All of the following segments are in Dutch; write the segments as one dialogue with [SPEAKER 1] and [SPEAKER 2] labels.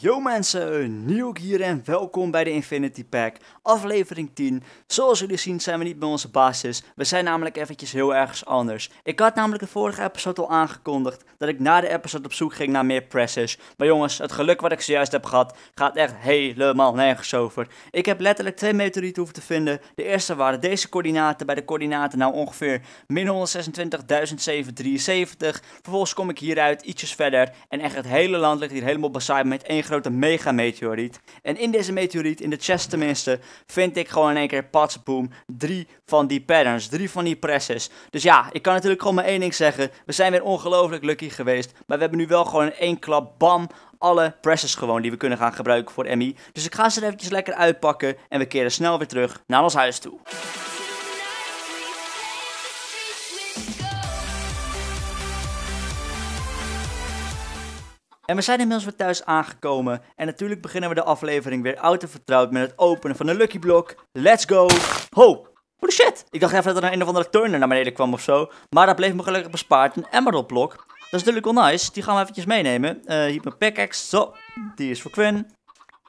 [SPEAKER 1] Yo mensen, nieuw hier en welkom bij de Infinity Pack, aflevering 10. Zoals jullie zien zijn we niet bij onze basis, we zijn namelijk eventjes heel ergens anders. Ik had namelijk de vorige episode al aangekondigd dat ik na de episode op zoek ging naar meer presses. Maar jongens, het geluk wat ik zojuist heb gehad gaat echt helemaal nergens over. Ik heb letterlijk twee meteorieten hoeven te vinden. De eerste waren deze coördinaten, bij de coördinaten nou ongeveer min 126.773. Vervolgens kom ik hieruit, ietsjes verder en echt het hele land ligt hier helemaal bezaaid met met één grote megameteoriet. En in deze meteoriet, in de chest tenminste, vind ik gewoon in één keer, pats, drie van die patterns, drie van die presses. Dus ja, ik kan natuurlijk gewoon maar één ding zeggen. We zijn weer ongelooflijk lucky geweest, maar we hebben nu wel gewoon in één klap, bam, alle presses gewoon die we kunnen gaan gebruiken voor Emmy. Dus ik ga ze er eventjes lekker uitpakken en we keren snel weer terug naar ons huis toe. En we zijn inmiddels weer thuis aangekomen. En natuurlijk beginnen we de aflevering weer oud vertrouwd met het openen van een Lucky Block. Let's go! Ho! Holy shit! Ik dacht even dat er een of andere turner naar beneden kwam of zo. Maar dat bleef me gelukkig bespaard. Een Emerald Block. Dat is natuurlijk wel nice. Die gaan we eventjes meenemen. Uh, hier mijn pickaxe. Zo. Die is voor Quinn.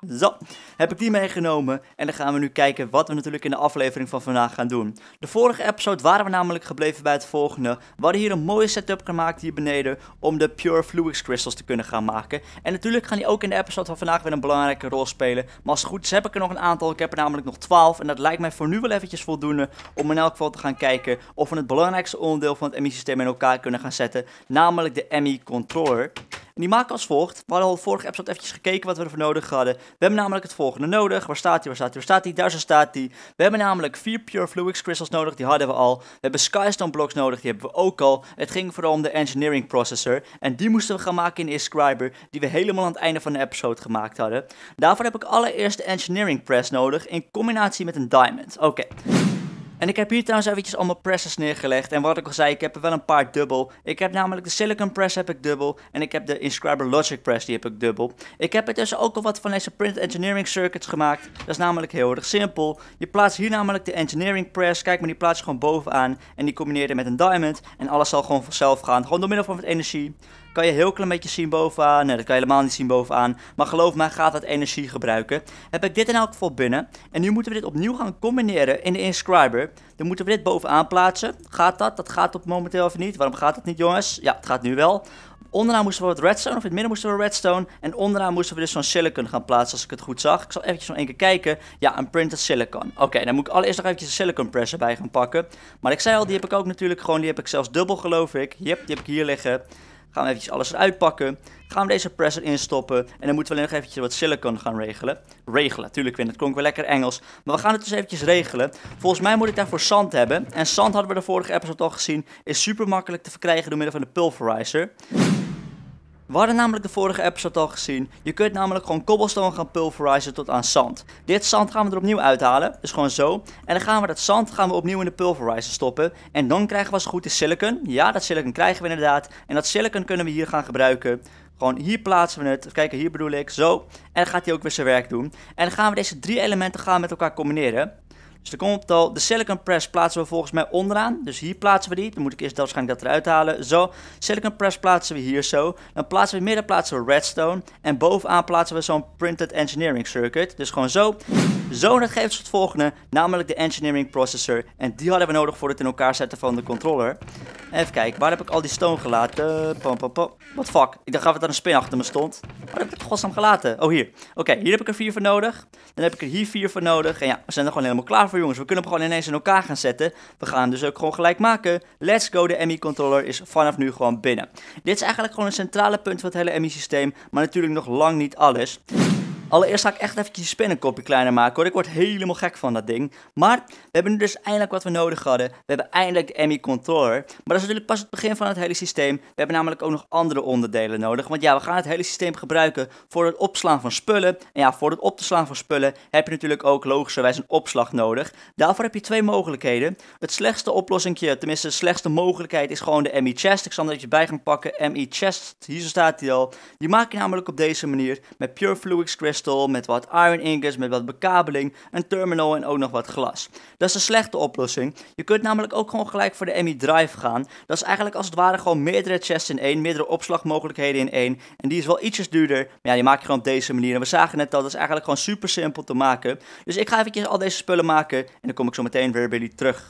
[SPEAKER 1] Zo, heb ik die meegenomen en dan gaan we nu kijken wat we natuurlijk in de aflevering van vandaag gaan doen. De vorige episode waren we namelijk gebleven bij het volgende. We hadden hier een mooie setup gemaakt hier beneden om de Pure Fluix Crystals te kunnen gaan maken. En natuurlijk gaan die ook in de episode van vandaag weer een belangrijke rol spelen. Maar als het goed is heb ik er nog een aantal, ik heb er namelijk nog 12 en dat lijkt mij voor nu wel eventjes voldoende om in elk geval te gaan kijken of we het belangrijkste onderdeel van het ME systeem in elkaar kunnen gaan zetten. Namelijk de ME Controller. Die maken als volgt. We hadden al vorige episode eventjes gekeken wat we ervoor nodig hadden. We hebben namelijk het volgende nodig. Waar staat die, waar staat die, waar staat Daar zo staat die. We hebben namelijk vier Pure Fluix Crystals nodig. Die hadden we al. We hebben Skystone Blocks nodig. Die hebben we ook al. Het ging vooral om de Engineering Processor. En die moesten we gaan maken in Inscriber. Die we helemaal aan het einde van de episode gemaakt hadden. Daarvoor heb ik allereerst de Engineering Press nodig. In combinatie met een Diamond. Oké. En ik heb hier trouwens eventjes allemaal presses neergelegd. En wat ik al zei, ik heb er wel een paar dubbel. Ik heb namelijk de Silicon Press heb ik dubbel. En ik heb de Inscriber Logic Press, die heb ik dubbel. Ik heb er dus ook al wat van deze print engineering circuits gemaakt. Dat is namelijk heel erg simpel. Je plaatst hier namelijk de engineering press. Kijk maar, die plaats je gewoon bovenaan. En die combineer je met een diamond. En alles zal gewoon vanzelf gaan. Gewoon door middel van wat energie. Kan je heel klein beetje zien bovenaan. Nee, dat kan je helemaal niet zien bovenaan. Maar geloof mij, gaat dat energie gebruiken. Heb ik dit in elk geval binnen. En nu moeten we dit opnieuw gaan combineren in de Inscriber. Dan moeten we dit bovenaan plaatsen. Gaat dat? Dat gaat op momenteel even niet. Waarom gaat dat niet, jongens? Ja, het gaat nu wel. Onderaan moesten we wat redstone, of in het midden moesten we redstone. En onderaan moesten we dus zo'n silicon gaan plaatsen, als ik het goed zag. Ik zal eventjes nog één keer kijken. Ja, een printed silicon. Oké, dan moet ik allereerst nog eventjes een silicon presser bij gaan pakken. Maar ik zei al, die heb ik ook natuurlijk gewoon, die heb ik zelfs dubbel geloof ik. Yep, die heb ik hier liggen. Gaan we eventjes alles eruit pakken. Gaan we deze presser instoppen. En dan moeten we alleen nog eventjes wat silicon gaan regelen. Regelen, natuurlijk win. Dat klonk wel lekker Engels. Maar we gaan het dus eventjes regelen. Volgens mij moet ik daarvoor zand hebben. En zand hadden we de vorige episode al gezien. Is super makkelijk te verkrijgen door middel van de pulverizer. We hadden namelijk de vorige episode al gezien. Je kunt namelijk gewoon cobblestone gaan pulverizen tot aan zand. Dit zand gaan we er opnieuw uithalen. Dus gewoon zo. En dan gaan we dat zand gaan we opnieuw in de pulverizer stoppen. En dan krijgen we als goed de silicon. Ja, dat silicon krijgen we inderdaad. En dat silicon kunnen we hier gaan gebruiken. Gewoon hier plaatsen we het. Kijk, hier bedoel ik. Zo. En dan gaat hij ook weer zijn werk doen. En dan gaan we deze drie elementen gaan met elkaar combineren. Dus dan komt het al. De silicon press plaatsen we volgens mij onderaan. Dus hier plaatsen we die. Dan moet ik eerst dat waarschijnlijk dat eruit halen. Zo. Silicon press plaatsen we hier zo. Dan plaatsen we midden plaatsen we redstone. En bovenaan plaatsen we zo'n printed engineering circuit. Dus gewoon zo. Zo, dat geeft ons het volgende. Namelijk de engineering processor. En die hadden we nodig voor het in elkaar zetten van de controller. Even kijken, waar heb ik al die stone gelaten? Pom, pom, pom. Wat fuck? Ik dacht even dat er een spin achter me stond. Waar heb ik het godsnaam gelaten? Oh, hier. Oké, hier heb ik er vier voor nodig. Dan heb ik er hier vier voor nodig. En ja, we zijn er gewoon helemaal klaar voor, jongens. We kunnen hem gewoon ineens in elkaar gaan zetten. We gaan dus ook gewoon gelijk maken. Let's go, de Emmy-controller is vanaf nu gewoon binnen. Dit is eigenlijk gewoon een centrale punt van het hele Emmy-systeem. Maar natuurlijk nog lang niet alles. Allereerst ga ik echt even je spinnenkopje kleiner maken hoor. Ik word helemaal gek van dat ding. Maar we hebben nu dus eindelijk wat we nodig hadden. We hebben eindelijk de Emmy Controller. Maar dat is natuurlijk pas het begin van het hele systeem. We hebben namelijk ook nog andere onderdelen nodig. Want ja, we gaan het hele systeem gebruiken voor het opslaan van spullen. En ja, voor het op te slaan van spullen heb je natuurlijk ook logischerwijs een opslag nodig. Daarvoor heb je twee mogelijkheden. Het slechtste oplossingje, tenminste de slechtste mogelijkheid is gewoon de MI Chest. Ik zal hem even bij gaan pakken. MI Chest, hier zo staat hij al. Die maak je namelijk op deze manier met Pure Fluix Crystal met wat iron ingots, met wat bekabeling, een terminal en ook nog wat glas. Dat is een slechte oplossing. Je kunt namelijk ook gewoon gelijk voor de ME Drive gaan. Dat is eigenlijk als het ware gewoon meerdere chests in één, meerdere opslagmogelijkheden in één. En die is wel ietsjes duurder, maar ja, die maak je gewoon op deze manier. En we zagen net dat dat is eigenlijk gewoon super simpel te maken. Dus ik ga eventjes al deze spullen maken en dan kom ik zo meteen weer bij jullie terug.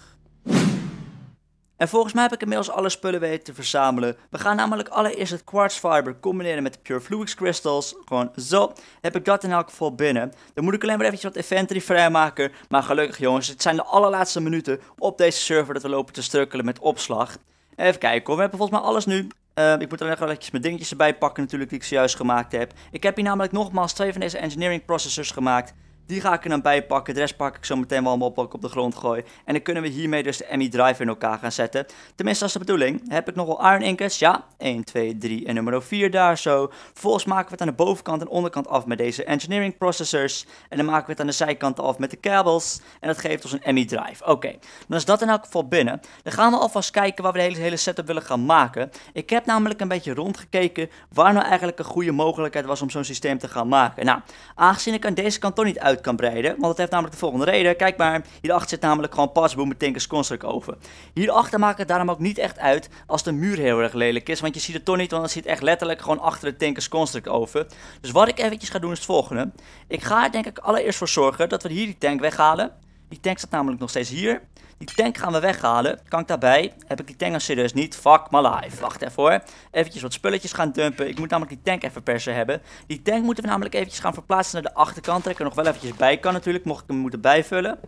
[SPEAKER 1] En volgens mij heb ik inmiddels alle spullen weten te verzamelen. We gaan namelijk allereerst het quartz fiber combineren met de Pure flux crystals. Gewoon zo. Heb ik dat in elk geval binnen. Dan moet ik alleen maar eventjes wat inventory vrijmaken. Maar gelukkig jongens, het zijn de allerlaatste minuten op deze server dat we lopen te strukkelen met opslag. Even kijken hoor, we hebben volgens mij alles nu. Ehm, ik moet er nog wel eventjes mijn dingetjes erbij pakken natuurlijk die ik zojuist gemaakt heb. Ik heb hier namelijk nogmaals twee van deze engineering processors gemaakt. Die ga ik er dan bij pakken. De rest pak ik zo meteen wel op, op de grond gooi. En dan kunnen we hiermee dus de ME Drive in elkaar gaan zetten. Tenminste, dat is de bedoeling. Heb ik nogal iron ingots? Ja. 1, 2, 3 en nummer 4 daar zo. Vervolgens maken we het aan de bovenkant en onderkant af met deze engineering processors. En dan maken we het aan de zijkant af met de kabels. En dat geeft ons een ME Drive. Oké, dan is dat in elk geval binnen. Dan gaan we alvast kijken waar we de hele, hele setup willen gaan maken. Ik heb namelijk een beetje rondgekeken waar nou eigenlijk een goede mogelijkheid was om zo'n systeem te gaan maken. Nou, aangezien ik aan deze kant toch niet uit kan breiden. Want dat heeft namelijk de volgende reden. Kijk maar, hierachter zit namelijk gewoon pas Boomer Tinkers Construct Oven. Hierachter maakt het daarom ook niet echt uit als de muur heel erg lelijk is. Want je ziet het toch niet, want het zit echt letterlijk gewoon achter de Tinkers Construct Oven. Dus wat ik eventjes ga doen is het volgende. Ik ga er denk ik allereerst voor zorgen dat we hier die tank weghalen. Die tank staat namelijk nog steeds hier. Die tank gaan we weghalen. Kan ik daarbij? Heb ik die tank als serieus niet? Fuck my life. Wacht even hoor. Eventjes wat spulletjes gaan dumpen. Ik moet namelijk die tank even persen hebben. Die tank moeten we namelijk eventjes gaan verplaatsen naar de achterkant. ik er nog wel eventjes bij kan natuurlijk. Mocht ik hem moeten bijvullen.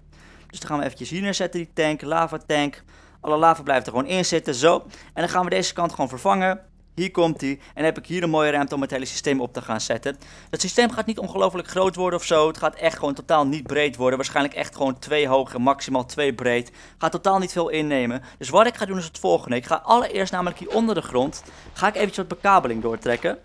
[SPEAKER 1] Dus dan gaan we eventjes hier neerzetten die tank. Lava tank. Alle lava blijft er gewoon in zitten. Zo. En dan gaan we deze kant gewoon vervangen. Hier komt hij. En heb ik hier een mooie ruimte om het hele systeem op te gaan zetten. Het systeem gaat niet ongelooflijk groot worden of zo. Het gaat echt gewoon totaal niet breed worden. Waarschijnlijk echt gewoon twee hoog en maximaal twee breed. Gaat totaal niet veel innemen. Dus wat ik ga doen is het volgende. Ik ga allereerst namelijk hier onder de grond. Ga ik eventjes wat bekabeling doortrekken.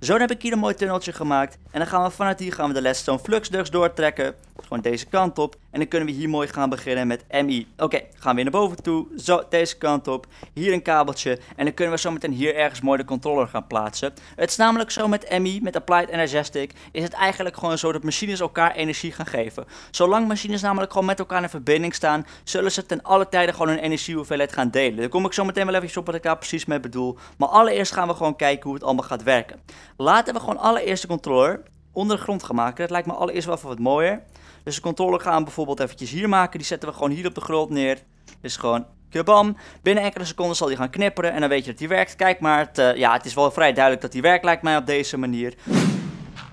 [SPEAKER 1] Zo heb ik hier een mooi tunneltje gemaakt. En dan gaan we vanuit hier gaan we de Ledstone Flux Ducts doortrekken. Gewoon deze kant op. En dan kunnen we hier mooi gaan beginnen met MI. Oké, gaan we weer naar boven toe. Zo, deze kant op. Hier een kabeltje. En dan kunnen we zo meteen hier ergens mooi de controller gaan plaatsen. Het is namelijk zo met MI, met Applied Energetic, is het eigenlijk gewoon zo dat machines elkaar energie gaan geven. Zolang machines namelijk gewoon met elkaar in verbinding staan, zullen ze ten alle tijde gewoon hun energiehoeveelheid gaan delen. Daar kom ik zo meteen wel even op wat ik daar precies mee bedoel. Maar allereerst gaan we gewoon kijken hoe het allemaal gaat werken. Laten we gewoon allereerst de controller onder de grond gaan maken. Dat lijkt me allereerst wel wat mooier. Dus de controller gaan we bijvoorbeeld eventjes hier maken. Die zetten we gewoon hier op de grond neer. Dus gewoon kabam. Binnen enkele seconden zal die gaan knipperen en dan weet je dat die werkt. Kijk maar, het, eh, ja, het is wel vrij duidelijk dat die werkt lijkt mij op deze manier.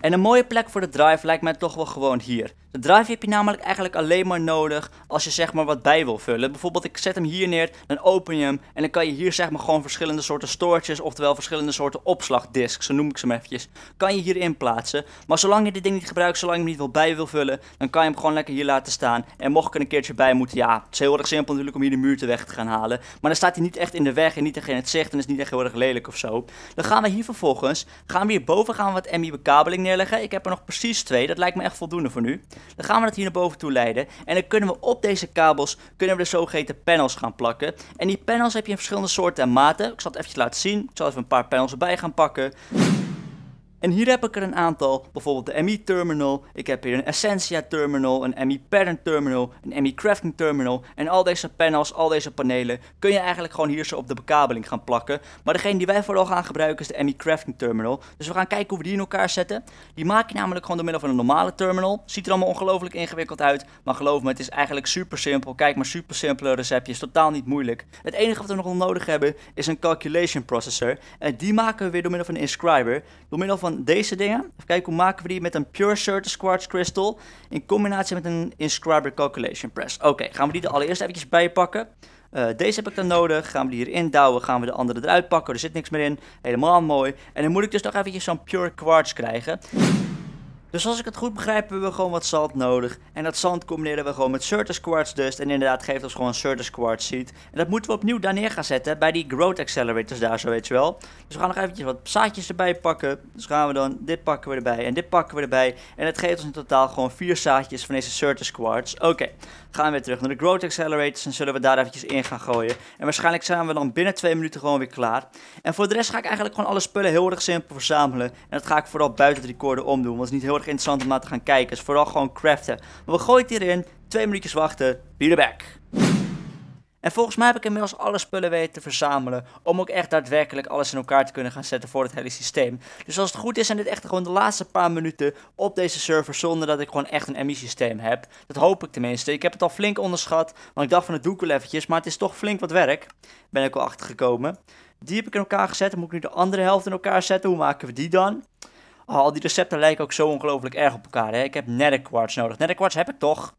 [SPEAKER 1] En een mooie plek voor de drive lijkt mij toch wel gewoon hier. De drive heb je namelijk eigenlijk alleen maar nodig als je zeg maar wat bij wil vullen. Bijvoorbeeld ik zet hem hier neer, dan open je hem en dan kan je hier zeg maar gewoon verschillende soorten stoortjes, oftewel verschillende soorten opslagdisks, zo noem ik ze maar eventjes, kan je hierin plaatsen. Maar zolang je dit ding niet gebruikt, zolang je hem niet wil bij wil vullen, dan kan je hem gewoon lekker hier laten staan. En mocht ik er een keertje bij moeten, ja, het is heel erg simpel natuurlijk om hier de muur te weg te gaan halen. Maar dan staat hij niet echt in de weg en niet echt in het zicht en is niet echt heel erg lelijk of zo. Dan gaan we hier vervolgens, gaan we hierboven gaan we wat MI-bekabeling neerleggen. Ik heb er nog precies twee, dat lijkt me echt voldoende voor nu. Dan gaan we dat hier naar boven toe leiden. En dan kunnen we op deze kabels kunnen we de zogeheten panels gaan plakken. En die panels heb je in verschillende soorten en maten. Ik zal het even laten zien. Ik zal even een paar panels erbij gaan pakken. En hier heb ik er een aantal, bijvoorbeeld de ME terminal, ik heb hier een Essentia terminal, een ME parent terminal, een ME crafting terminal. En al deze panels, al deze panelen kun je eigenlijk gewoon hier zo op de bekabeling gaan plakken. Maar degene die wij vooral gaan gebruiken is de ME crafting terminal. Dus we gaan kijken hoe we die in elkaar zetten. Die maak je namelijk gewoon door middel van een normale terminal. Ziet er allemaal ongelooflijk ingewikkeld uit, maar geloof me, het is eigenlijk super simpel. Kijk maar, super simpele receptjes, totaal niet moeilijk. Het enige wat we nog nodig hebben is een calculation processor. En die maken we weer door middel van een inscriber. Door middel van deze dingen. Even kijken, hoe maken we die met een Pure Certus Quartz Crystal in combinatie met een Inscriber Calculation Press. Oké, gaan we die er allereerst eventjes bij pakken. Eh, deze heb ik dan nodig. Gaan we die hier douwen. Gaan we de andere eruit pakken. Er zit niks meer in. Helemaal mooi. En dan moet ik dus nog eventjes zo'n pure quartz krijgen. Dus als ik het goed begrijp, hebben we gewoon wat zand nodig. En dat zand combineren we gewoon met Certus Quartz Dust. En inderdaad geeft ons gewoon Certus Quartz Seed. En dat moeten we opnieuw daar neer gaan zetten bij die Growth Accelerators daar zo, weet je wel. Dus we gaan nog eventjes wat zaadjes erbij pakken. Dus gaan we dan, dit pakken we erbij en dit pakken we erbij. En dat geeft ons in totaal gewoon vier zaadjes van deze Certus Quartz. Oké, gaan we weer terug naar de Growth Accelerators en zullen we daar eventjes in gaan gooien. En waarschijnlijk zijn we dan binnen twee minuten gewoon weer klaar. En voor de rest ga ik eigenlijk gewoon alle spullen heel erg simpel verzamelen. En dat ga ik vooral buiten het recorder omdoen, want het is niet heel erg interessant om naar te gaan kijken. Dus vooral gewoon craften. Maar we gooien het hierin. Twee minuutjes wachten. Be the back. En volgens mij heb ik inmiddels alle spullen weten te verzamelen. Om ook echt daadwerkelijk alles in elkaar te kunnen gaan zetten voor het hele systeem. Dus als het goed is zijn dit echt gewoon de laatste paar minuten op deze server. Zonder dat ik gewoon echt een MI systeem heb. Dat hoop ik tenminste. Ik heb het al flink onderschat. Want ik dacht van het doe wel eventjes. Maar het is toch flink wat werk. Ben ik al achtergekomen. Die heb ik in elkaar gezet. Dan moet ik nu de andere helft in elkaar zetten. Hoe maken we die dan? Oh, al die recepten lijken ook zo ongelooflijk erg op elkaar. Hè? Ik heb nether quartz nodig. Nether quartz heb ik toch?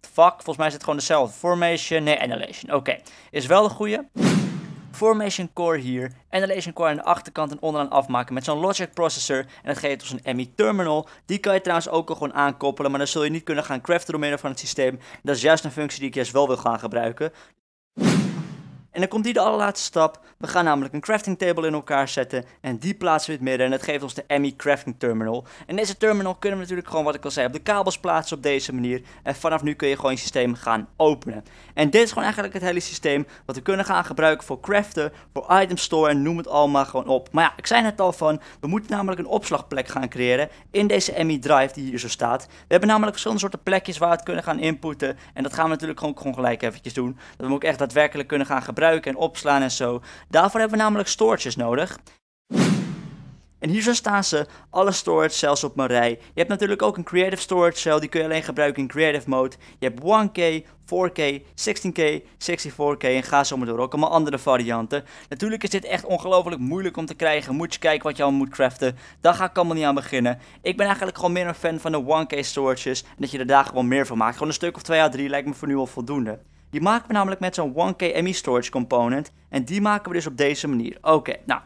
[SPEAKER 1] Fuck, volgens mij is het gewoon dezelfde. Formation, nee, Annihilation. Oké, is wel de goede. Formation Core hier, Annihilation Core aan de achterkant en onderaan afmaken met zo'n Logic Processor. En dat geeft ons een MI Terminal. Die kan je trouwens ook al gewoon aankoppelen, maar dan zul je niet kunnen gaan craften door middel van het systeem. Dat is juist een functie die ik juist wel wil gaan gebruiken. En dan komt die de allerlaatste stap. We gaan namelijk een crafting table in elkaar zetten. En die plaatsen we in het midden. En dat geeft ons de Emmy crafting terminal. En deze terminal kunnen we natuurlijk gewoon, wat ik al zei, op de kabels plaatsen op deze manier. En vanaf nu kun je gewoon je systeem gaan openen. En dit is gewoon eigenlijk het hele systeem wat we kunnen gaan gebruiken voor craften, voor item store en noem het allemaal gewoon op. Maar ja, ik zei net al van, we moeten namelijk een opslagplek gaan creëren in deze Emmy drive die hier zo staat. We hebben namelijk verschillende soorten plekjes waar we het kunnen gaan inputten. En dat gaan we natuurlijk gewoon, gewoon gelijk eventjes doen. Dat we ook echt daadwerkelijk kunnen gaan gebruiken en opslaan en zo. Daarvoor hebben we namelijk stoortjes nodig. En hier zo staan ze, alle storage cells op mijn rij. Je hebt natuurlijk ook een creative storage cell, die kun je alleen gebruiken in creative mode. Je hebt 1K, 4K, 16K, 64K en ga zo maar door. Ook allemaal andere varianten. Natuurlijk is dit echt ongelooflijk moeilijk om te krijgen. Moet je kijken wat je allemaal moet craften. Daar ga ik allemaal niet aan beginnen. Ik ben eigenlijk gewoon meer een fan van de 1K storages. En dat je er daar gewoon meer van maakt. Gewoon een stuk of 2 à 3 lijkt me voor nu al voldoende. Die maken we namelijk met zo'n 1K ME storage component. En die maken we dus op deze manier. Oké, nou.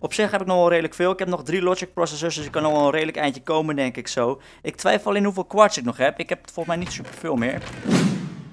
[SPEAKER 1] Op zich heb ik nog wel redelijk veel. Ik heb nog drie logic processors, dus ik kan nog wel een redelijk eindje komen, denk ik zo. Ik twijfel alleen hoeveel kwarts ik nog heb. Ik heb volgens mij niet superveel meer.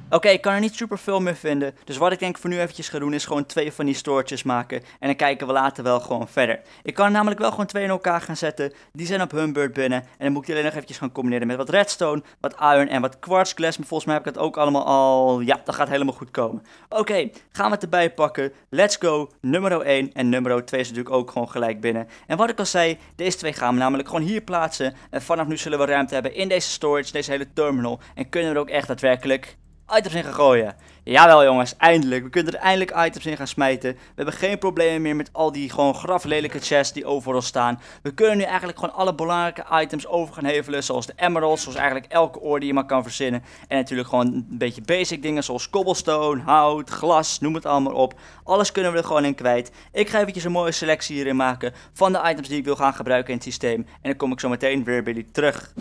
[SPEAKER 1] Oké, ik kan er niet super veel meer vinden. Dus wat ik denk voor nu eventjes ga doen is gewoon twee van die storage's maken. En dan kijken we later wel gewoon verder. Ik kan er namelijk wel gewoon twee in elkaar gaan zetten. Die zijn op hun beurt binnen. En dan moet ik die alleen nog eventjes gaan combineren met wat redstone, wat iron en wat kwartsglas. Maar volgens mij heb ik dat ook allemaal al... Ja, dat gaat helemaal goed komen. Oké, gaan we het erbij pakken. Let's go. Nummer 1 en nummer 2 is natuurlijk ook gewoon gelijk binnen. En wat ik al zei, deze twee gaan we namelijk gewoon hier plaatsen. En vanaf nu zullen we ruimte hebben in deze storage, deze hele terminal. En kunnen we er ook echt daadwerkelijk items in gaan gooien. Jawel jongens, eindelijk. We kunnen er eindelijk items in gaan smijten. We hebben geen problemen meer met al die gewoon graflelijke chests die overal staan. We kunnen nu eigenlijk gewoon alle belangrijke items over gaan hevelen. Zoals de emeralds, zoals eigenlijk elke oor die je maar kan verzinnen. En natuurlijk gewoon een beetje basic dingen zoals cobblestone, hout, glas, noem het allemaal op. Alles kunnen we er gewoon in kwijt. Ik ga eventjes een mooie selectie hierin maken van de items die ik wil gaan gebruiken in het systeem. En dan kom ik zo meteen weer bij jullie terug.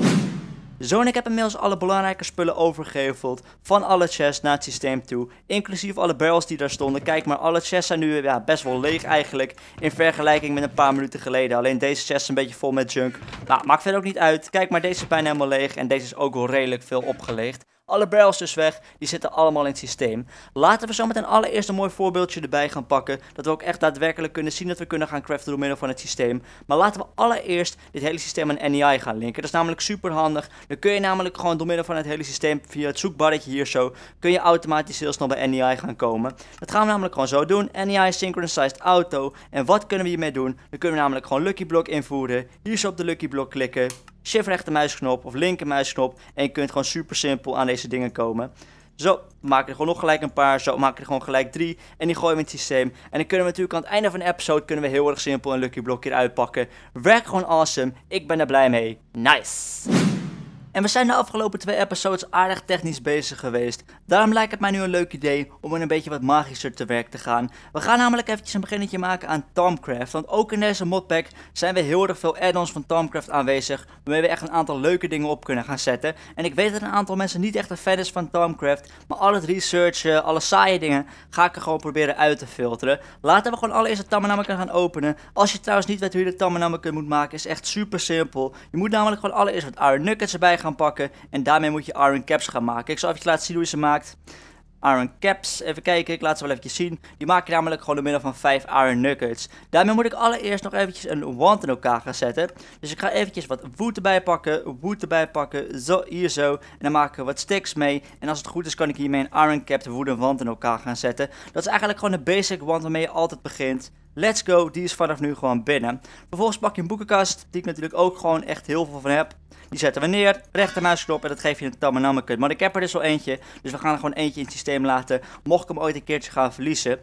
[SPEAKER 1] Zo ik heb inmiddels alle belangrijke spullen overgeheveld van alle chests naar het systeem toe. Inclusief alle barrels die daar stonden. Kijk maar, alle chests zijn nu ja, best wel leeg eigenlijk. In vergelijking met een paar minuten geleden. Alleen deze chest is een beetje vol met junk. Nou, maakt verder ook niet uit. Kijk maar, deze is bijna helemaal leeg. En deze is ook wel redelijk veel opgeleegd. Alle barrels dus weg, die zitten allemaal in het systeem. Laten we zo meteen allereerst een mooi voorbeeldje erbij gaan pakken. Dat we ook echt daadwerkelijk kunnen zien dat we kunnen gaan craften door middel van het systeem. Maar laten we allereerst dit hele systeem aan NEI gaan linken. Dat is namelijk super handig. Dan kun je namelijk gewoon door middel van het hele systeem via het zoekbarretje hier zo... kun je automatisch heel snel bij NEI gaan komen. Dat gaan we namelijk gewoon zo doen. NEI Synchronized Auto. En wat kunnen we hiermee doen? Dan kunnen we namelijk gewoon Lucky Block invoeren. Hier zo op de Lucky Block klikken shift rechtermuisknop of linkermuisknop. En je kunt gewoon super simpel aan deze dingen komen. Zo, maak er gewoon nog gelijk een paar. Zo, maak er gewoon gelijk drie. En die gooien we in het systeem. En dan kunnen we natuurlijk aan het einde van de episode kunnen we heel erg simpel een Lucky blokje hier uitpakken. Werkt gewoon awesome. Ik ben er blij mee. Nice! En we zijn de afgelopen twee episodes aardig technisch bezig geweest. Daarom lijkt het mij nu een leuk idee om er een beetje wat magischer te werk te gaan. We gaan namelijk eventjes een beginnetje maken aan Tomcraft. Want ook in deze modpack zijn we heel erg veel add-ons van Tomcraft aanwezig. Waarmee we echt een aantal leuke dingen op kunnen gaan zetten. En ik weet dat een aantal mensen niet echt een fan is van Tomcraft. Maar al het researchen, eh, alle saaie dingen ga ik er gewoon proberen uit te filteren. Laten we gewoon allereerst het kunnen gaan openen. Als je trouwens niet weet hoe je de Tamanamaker moet maken is echt super simpel. Je moet namelijk gewoon allereerst wat iron nuggets erbij gaan gaan pakken. En daarmee moet je iron caps gaan maken. Ik zal even laten zien hoe je ze maakt. Iron Caps. Even kijken, ik laat ze wel even zien. Die maak je namelijk gewoon door middel van 5 Iron Nuggets. Daarmee moet ik allereerst nog eventjes een wand in elkaar gaan zetten. Dus ik ga eventjes wat wood erbij pakken, wood erbij pakken, zo, hier zo. En dan maken we wat sticks mee. En als het goed is kan ik hiermee een Iron Capped wooden wand in elkaar gaan zetten. Dat is eigenlijk gewoon de basic wand waarmee je altijd begint. Let's go, die is vanaf nu gewoon binnen. Vervolgens pak je een boekenkast, die ik natuurlijk ook gewoon echt heel veel van heb. Die zetten we neer, rechtermuisknop en dat geef je een tammenammekut. Maar ik heb er dus al eentje, dus we gaan er gewoon eentje in het systeem laten, mocht ik hem ooit een keertje gaan verliezen.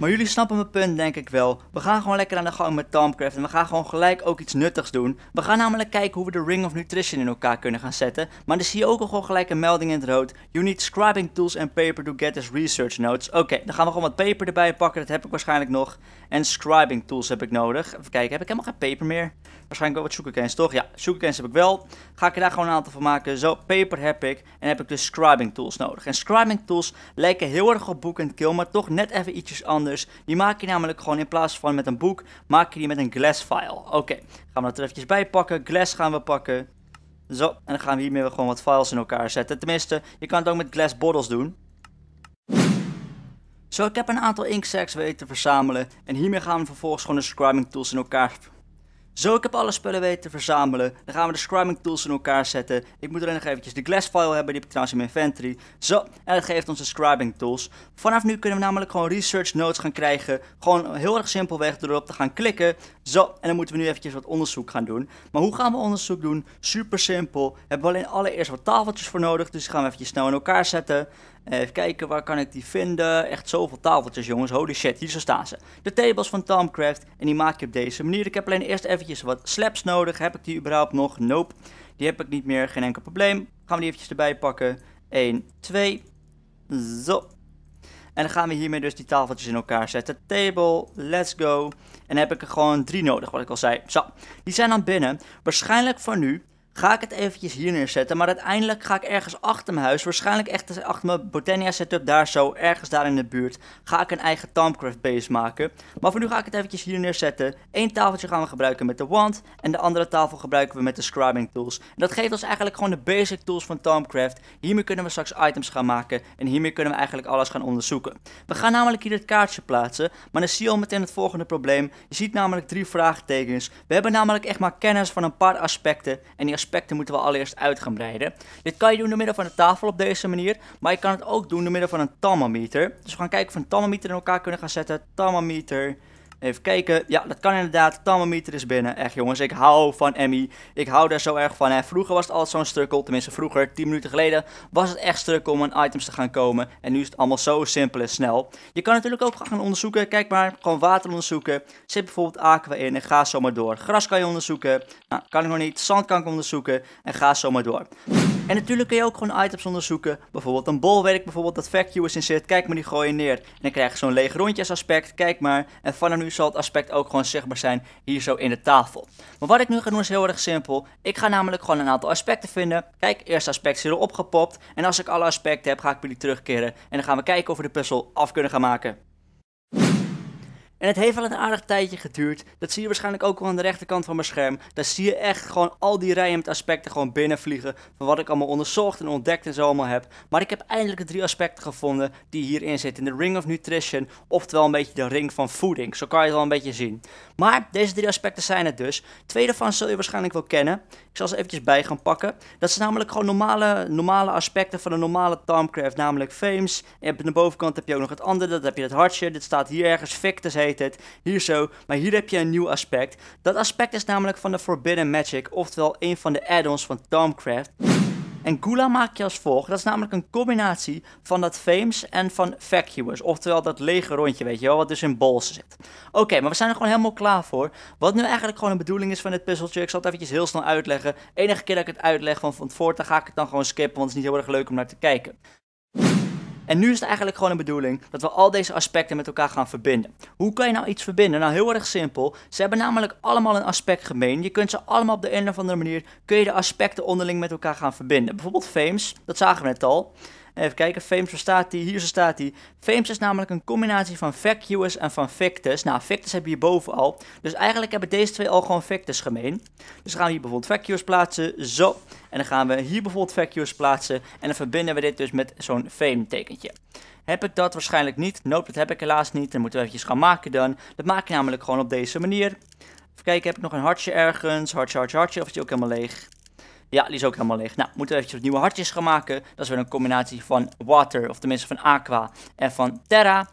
[SPEAKER 1] Maar jullie snappen mijn punt denk ik wel. We gaan gewoon lekker aan de gang met Tomcraft en we gaan gewoon gelijk ook iets nuttigs doen. We gaan namelijk kijken hoe we de Ring of Nutrition in elkaar kunnen gaan zetten. Maar dan zie je ook al gewoon gelijk een melding in het rood. You need scribing tools and paper to get this research notes. Oké, dan gaan we gewoon wat paper erbij pakken, dat heb ik waarschijnlijk nog. En scribing tools heb ik nodig. Even kijken, heb ik helemaal geen paper meer? Waarschijnlijk wel wat zoekencans, toch? Ja, zoekencans heb ik wel. Ga ik er daar gewoon een aantal van maken. Zo, paper heb ik. En heb ik dus scribing tools nodig. En scribing tools lijken heel erg op boek en kill, maar toch net even ietsjes anders. Die maak je namelijk gewoon in plaats van met een boek, maak je die met een glass file. Oké, gaan we dat er eventjes bij pakken. Glass gaan we pakken. Zo, en dan gaan we hiermee gewoon wat files in elkaar zetten. Tenminste, je kan het ook met glass bottles doen. Zo, ik heb een aantal inkstacks weten te verzamelen. En hiermee gaan we vervolgens gewoon de scribing tools in elkaar zo, ik heb alle spullen weten te verzamelen. Dan gaan we de scribing tools in elkaar zetten. Ik moet alleen nog eventjes de glass file hebben, die heb ik trouwens in mijn inventory. Zo, en dat geeft ons de scribing tools. Vanaf nu kunnen we namelijk gewoon research notes gaan krijgen. Gewoon heel erg simpelweg door erop te gaan klikken. Zo, en dan moeten we nu eventjes wat onderzoek gaan doen. Maar hoe gaan we onderzoek doen? Super simpel. Hebben we alleen allereerst wat tafeltjes voor nodig, dus die gaan we eventjes snel in elkaar zetten. Eh, even kijken, waar kan ik die vinden? Echt zoveel tafeltjes, jongens. Holy shit, hier zo staan ze. De tables van Tomcraft. En die maak je op deze manier. Ik heb alleen eerst eventjes wat slaps nodig. Heb ik die überhaupt nog? Nope. Die heb ik niet meer, geen enkel probleem. Gaan we die eventjes erbij pakken. 1, 2. Zo. En dan gaan we hiermee dus die tafeltjes in elkaar zetten. Table, let's go. En dan heb ik er gewoon drie nodig, wat ik al zei. Zo, die zijn dan binnen. Waarschijnlijk voor nu ga ik het eventjes hier neerzetten. Maar uiteindelijk ga ik ergens achter mijn huis, waarschijnlijk echt achter mijn Botania setup daar zo, ergens daar in de buurt, ga ik een eigen Tomcraft base maken. Maar voor nu ga ik het eventjes hier neerzetten. Eén tafeltje gaan we gebruiken met de wand en de andere tafel gebruiken we met de scribing tools. En dat geeft ons eigenlijk gewoon de basic tools van Tomcraft. Hiermee kunnen we straks items gaan maken en hiermee kunnen we eigenlijk alles gaan onderzoeken. We gaan namelijk hier het kaartje plaatsen, maar dan zie je al meteen het volgende probleem. Je ziet namelijk drie vraagtekens. We hebben namelijk echt maar kennis van een paar aspecten en die aspecten moeten we allereerst uit gaan breiden. Dit kan je doen door middel van een tafel op deze manier, maar je kan het ook doen door middel van een thermometer. Dus we gaan kijken of we een thermometer in elkaar kunnen gaan zetten. Thermometer Even kijken. Ja, dat kan inderdaad. Thermometer is binnen. Echt jongens, ik hou van Emmy. Ik hou daar zo erg van. Vroeger was het altijd zo'n stukkel. Tenminste vroeger, 10 minuten geleden, was het echt stuk om aan items te gaan komen. En nu is het allemaal zo simpel en snel. Je kan natuurlijk ook gaan onderzoeken. Kijk maar, gewoon water onderzoeken. Zit bijvoorbeeld aqua in en ga zo maar door. Gras kan je onderzoeken. Nou, kan ik nog niet. Zand kan ik onderzoeken. En ga zo maar door. En natuurlijk kun je ook gewoon items onderzoeken. Bijvoorbeeld een bol bijvoorbeeld dat vacuus in zit. Kijk maar, die gooi je neer. En dan krijg je zo'n leeg rondjes aspect. Kijk maar. En vanaf nu zal het aspect ook gewoon zichtbaar zijn hier zo in de tafel. Maar wat ik nu ga doen is heel erg simpel. Ik ga namelijk gewoon een aantal aspecten vinden. Kijk, eerste aspect is erop gepopt. En als ik alle aspecten heb, ga ik bij die terugkeren. En dan gaan we kijken of we de puzzel af kunnen gaan maken. En het heeft wel een aardig tijdje geduurd. Dat zie je waarschijnlijk ook wel aan de rechterkant van mijn scherm. Daar zie je echt gewoon al die rijen met aspecten gewoon binnenvliegen. Van wat ik allemaal onderzocht en ontdekt en zo allemaal heb. Maar ik heb eindelijk de drie aspecten gevonden die hierin zitten. In de Ring of Nutrition. Oftewel een beetje de ring van voeding. Zo kan je het wel een beetje zien. Maar deze drie aspecten zijn het dus. Twee daarvan zul je waarschijnlijk wel kennen. Ik zal ze eventjes bij gaan pakken. Dat zijn namelijk gewoon normale, normale aspecten van een normale Tomcraft. Namelijk Fames. En op de bovenkant heb je ook nog het andere. Dat heb je het hartje. Dit staat hier ergens. Victus heet. Het hier zo, maar hier heb je een nieuw aspect. Dat aspect is namelijk van de Forbidden Magic, oftewel een van de add-ons van Tomcraft. En Gula maak je als volgt. Dat is namelijk een combinatie van dat Fames en van Vacuous. Oftewel dat lege rondje, weet je wel, wat dus in bols zit. Oké, maar we zijn er gewoon helemaal klaar voor. Wat nu eigenlijk gewoon de bedoeling is van dit puzzeltje, ik zal het eventjes heel snel uitleggen. Enige keer dat ik het uitleg van, van dan ga ik het dan gewoon skippen, want het is niet heel erg leuk om naar te kijken. En nu is het eigenlijk gewoon een bedoeling dat we al deze aspecten met elkaar gaan verbinden. Hoe kan je nou iets verbinden? Nou, heel erg simpel. Ze hebben namelijk allemaal een aspect gemeen. Je kunt ze allemaal op de een of andere manier, kun je de aspecten onderling met elkaar gaan verbinden. Bijvoorbeeld Fames, dat zagen we net al. Even kijken, Fames, waar staat die? Hier zo staat die. Fames is namelijk een combinatie van vacuous en van fictus. Nou, fictus hebben we hierboven al. Dus eigenlijk hebben deze twee al gewoon fictus gemeen. Dus gaan we hier bijvoorbeeld vacuous plaatsen, zo. En dan gaan we hier bijvoorbeeld vacuous plaatsen. En dan verbinden we dit dus met zo'n fame tekentje. Heb ik dat waarschijnlijk niet? Nope, dat heb ik helaas niet. Dan moeten we eventjes gaan maken dan. Dat maak je namelijk gewoon op deze manier. Even kijken, heb ik nog een hartje ergens? Hartje, hartje, hartje. Of is die ook helemaal leeg? Ja, die is ook helemaal leeg. Nou, moeten we eventjes nieuwe hartjes gaan maken. Dat is weer een combinatie van water, of tenminste van aqua en van terra.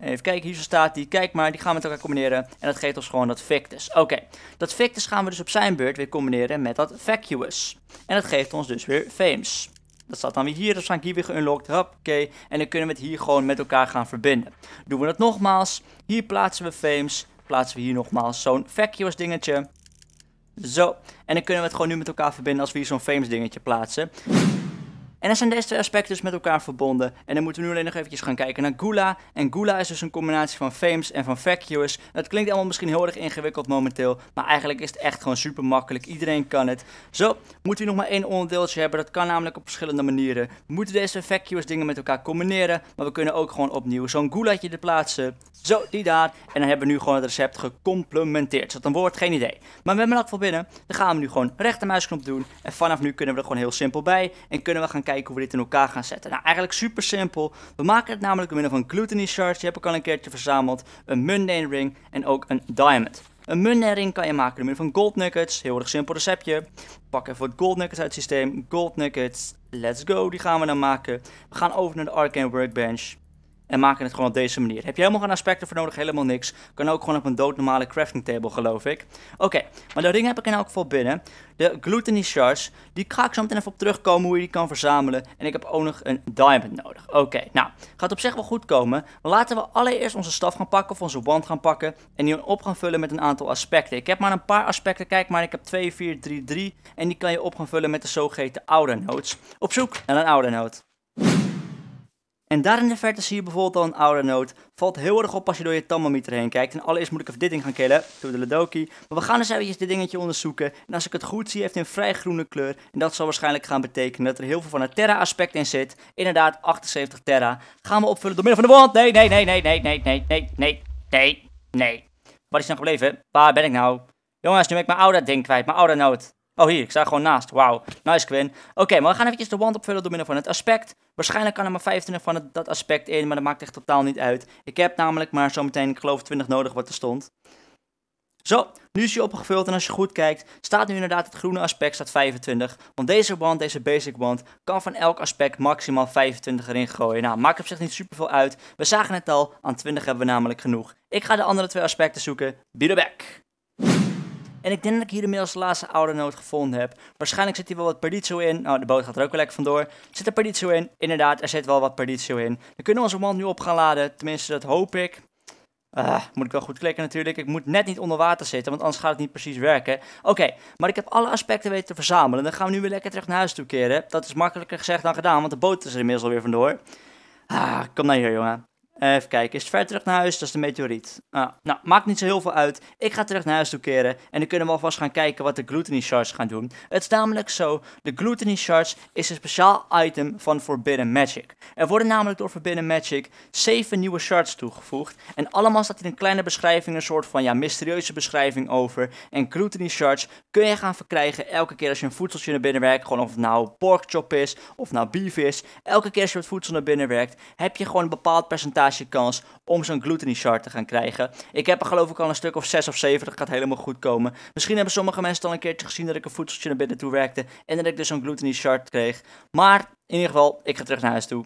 [SPEAKER 1] Even kijken, hier zo staat die. Kijk maar, die gaan we met elkaar combineren. En dat geeft ons gewoon dat Victus. Oké, dat Victus gaan we dus op zijn beurt weer combineren met dat Vacuous. En dat geeft ons dus weer Fames. Dat staat dan weer hier, Dat gaan hier weer geunlocked. Hop, oké. En dan kunnen we het hier gewoon met elkaar gaan verbinden. Doen we dat nogmaals. Hier plaatsen we Fames. Plaatsen we hier nogmaals zo'n Vacuous dingetje. Zo. En dan kunnen we het gewoon nu met elkaar verbinden als we hier zo'n famous dingetje plaatsen. En dan zijn deze twee aspecten dus met elkaar verbonden. En dan moeten we nu alleen nog eventjes gaan kijken naar Gula. En Gula is dus een combinatie van Fames en van Vacuous. Dat klinkt allemaal misschien heel erg ingewikkeld momenteel. Maar eigenlijk is het echt gewoon super makkelijk. Iedereen kan het. Zo, moeten we nog maar één onderdeeltje hebben. Dat kan namelijk op verschillende manieren. We moeten deze Vacuous dingen met elkaar combineren. Maar we kunnen ook gewoon opnieuw zo'n gulaatje er plaatsen. Zo, die daar. En dan hebben we nu gewoon het recept gecomplementeerd. Is dat een woord? Geen idee. Maar we hebben dat voor binnen. Dan gaan we nu gewoon rechtermuisknop doen. En vanaf nu kunnen we er gewoon heel simpel bij. En kunnen we gaan kijken hoe we dit in elkaar gaan zetten. Nou, eigenlijk super simpel. We maken het namelijk door middel van gluteny shards. Die heb ik al een keertje verzameld. Een mundane ring en ook een diamond. Een mundane ring kan je maken door middel van gold nuggets. Heel erg simpel receptje. Pak even wat gold nuggets uit het systeem. Gold nuggets, let's go. Die gaan we dan maken. We gaan over naar de arcane workbench en maken het gewoon op deze manier. Heb je helemaal geen aspecten voor nodig, helemaal niks. Kan ook gewoon op een doodnormale crafting table, geloof ik. Oké, maar dat ding heb ik in elk geval binnen. De gluteny shards, die ga ik zo meteen even op terugkomen hoe je die kan verzamelen. En ik heb ook nog een diamond nodig. Oké, nou, gaat op zich wel goed komen. laten we allereerst onze staf gaan pakken of onze wand gaan pakken. En die op gaan vullen met een aantal aspecten. Ik heb maar een paar aspecten, kijk maar. Ik heb 2, 4, 3, 3. En die kan je op gaan vullen met de zogeheten oude notes. Op zoek naar een oude note. En daar in de verte zie je bijvoorbeeld al een oude noot. Valt heel erg op als je door je thermometer heen kijkt. En allereerst moet ik even dit ding gaan killen. de Ladoki. Maar we gaan eens dus eventjes dit dingetje onderzoeken. En als ik het goed zie, heeft hij een vrij groene kleur. En dat zal waarschijnlijk gaan betekenen dat er heel veel van het Terra aspect in zit. Inderdaad, 78 Terra. Gaan we opvullen door middel van de wand. Nee, nee, nee, nee, nee, nee, nee, nee, nee, nee, nee. Wat is nou gebleven? Waar ben ik nou? Jongens, nu ben ik mijn oude ding kwijt. Mijn oude noot. Oh, hier, ik sta gewoon naast. Wauw, nice Quinn. Oké, maar we gaan eventjes de wand opvullen door middel van het aspect. Waarschijnlijk kan er maar 25 van het, dat aspect in, maar dat maakt echt totaal niet uit. Ik heb namelijk maar zometeen, ik geloof, 20 nodig wat er stond. Zo, nu is hij opgevuld en als je goed kijkt, staat nu inderdaad het groene aspect staat 25. Want deze wand, deze basic wand, kan van elk aspect maximaal 25 erin gooien. Nou, maakt op zich niet superveel uit. We zagen het al, aan 20 hebben we namelijk genoeg. Ik ga de andere twee aspecten zoeken. Be the back! En ik denk dat ik hier inmiddels de laatste oude noot gevonden heb. Waarschijnlijk zit hier wel wat Perdizzo in. Oh, de boot gaat er ook wel lekker vandoor. Zit er Perdizzo in? Inderdaad, er zit wel wat Perdizzo in. Dan kunnen we onze mand nu op gaan laden. Tenminste, dat hoop ik. Ah, moet ik wel goed klikken natuurlijk. Ik moet net niet onder water zitten, want anders gaat het niet precies werken. Oké, maar ik heb alle aspecten weten te verzamelen. Dan gaan we nu weer lekker terug naar huis toe keren. Dat is makkelijker gezegd dan gedaan, want de boot is er inmiddels alweer vandoor. Ah, kom naar nou hier, jongen. Eh, even kijken, is het ver terug naar huis? Dat is de meteoriet. Ah, nou, maakt niet zo heel veel uit. Ik ga terug naar huis toe keren. En dan kunnen we alvast gaan kijken wat de gluteny shards gaan doen. Het is namelijk zo, de gluteny shards is een speciaal item van Forbidden Magic. Er worden namelijk door Forbidden Magic 7 nieuwe shards toegevoegd. En allemaal staat hier een kleine beschrijving, een soort van ja, mysterieuze beschrijving over. En gluteny shards kun je gaan verkrijgen elke keer als je een voedseltje naar binnen werkt. Gewoon of het nou porkchop is, of nou beef is. Elke keer als je het voedsel naar binnen werkt, heb je gewoon een bepaald percentage kans om zo'n gluten shard te gaan krijgen. Ik heb er geloof ik al een stuk of 6 of 70, gaat helemaal goed komen. Misschien hebben sommige mensen dan een keertje gezien dat ik een voedseltje naar binnen toe werkte en dat ik dus zo'n gluten shard kreeg. Maar in ieder geval, ik ga terug naar huis toe.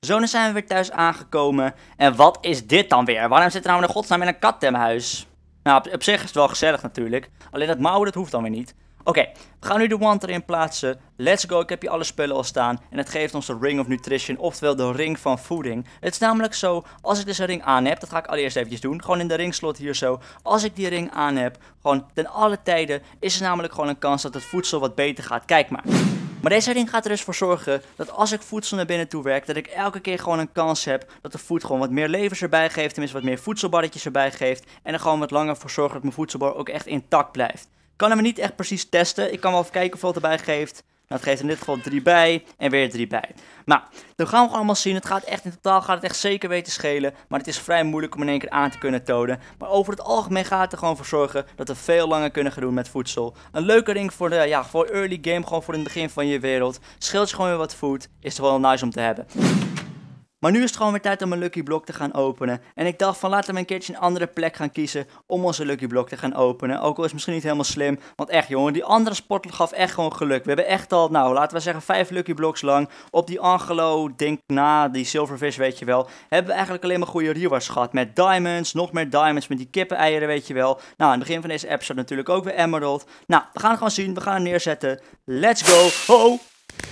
[SPEAKER 1] Zo, dan zijn we weer thuis aangekomen. En wat is dit dan weer? Waarom zit er nou in godsnaam in een kat in huis? Nou, op, op, zich is het wel gezellig natuurlijk. Alleen dat mouwen, dat hoeft dan weer niet. Oké, we gaan nu de wand erin plaatsen. Let's go, ik heb hier alle spullen al staan. En het geeft ons de Ring of Nutrition, oftewel de Ring van Voeding. Het is namelijk zo, als ik deze dus ring aan heb, dat ga ik allereerst eventjes doen. Gewoon in de ringslot hier zo. Als ik die ring aan heb, gewoon ten alle tijden, is er namelijk gewoon een kans dat het voedsel wat beter gaat. Kijk maar. Maar deze ring gaat er dus voor zorgen dat als ik voedsel naar binnen toe werk, dat ik elke keer gewoon een kans heb dat de voet gewoon wat meer levens erbij geeft, tenminste wat meer voedselbarretjes erbij geeft. En er gewoon wat langer voor zorgt dat mijn voedselbar ook echt intact blijft kan hem niet echt precies testen. Ik kan wel even kijken hoeveel het erbij geeft. Nou, het geeft in dit geval 3 bij en weer 3 bij. Nou, dat gaan we allemaal zien. Het gaat echt in totaal gaat het echt zeker weten schelen. Maar het is vrij moeilijk om in één keer aan te kunnen tonen. Maar over het algemeen gaat het er gewoon voor zorgen dat we veel langer kunnen gaan doen met voedsel. Een leuke ding voor, de, ja, voor early game, gewoon voor het begin van je wereld. Scheelt je gewoon weer wat voed. Is toch wel nice om te hebben. Maar nu is het gewoon weer tijd om een Lucky Block te gaan openen. En ik dacht van laten we een keertje een andere plek gaan kiezen om onze Lucky Block te gaan openen. Ook al is het misschien niet helemaal slim. Want echt jongen, die andere sport gaf echt gewoon geluk. We hebben echt al, nou laten we zeggen, vijf Lucky Blocks lang. Op die Angelo, denk na, die Silverfish weet je wel. Hebben we eigenlijk alleen maar goede rewards gehad. Met diamonds, nog meer diamonds, met die kippen-eieren weet je wel. Nou, aan het begin van deze episode natuurlijk ook weer Emerald. Nou, we gaan het gewoon zien. We gaan hem neerzetten. Let's go. Oh,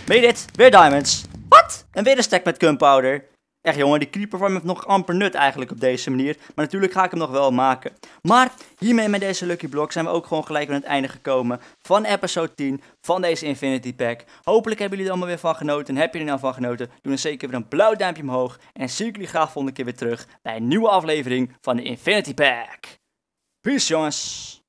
[SPEAKER 1] made it. Weer diamonds. Wat? En weer een stack met gunpowder. Echt jongen, die creeper farm heeft nog amper nut eigenlijk op deze manier. Maar natuurlijk ga ik hem nog wel maken. Maar hiermee met deze Lucky Block zijn we ook gewoon gelijk aan het einde gekomen van episode 10 van deze Infinity Pack. Hopelijk hebben jullie er allemaal weer van genoten. Heb je er nou van genoten? Doe dan zeker weer een blauw duimpje omhoog. En zie ik jullie graag volgende keer weer terug bij een nieuwe aflevering van de Infinity Pack. Peace jongens!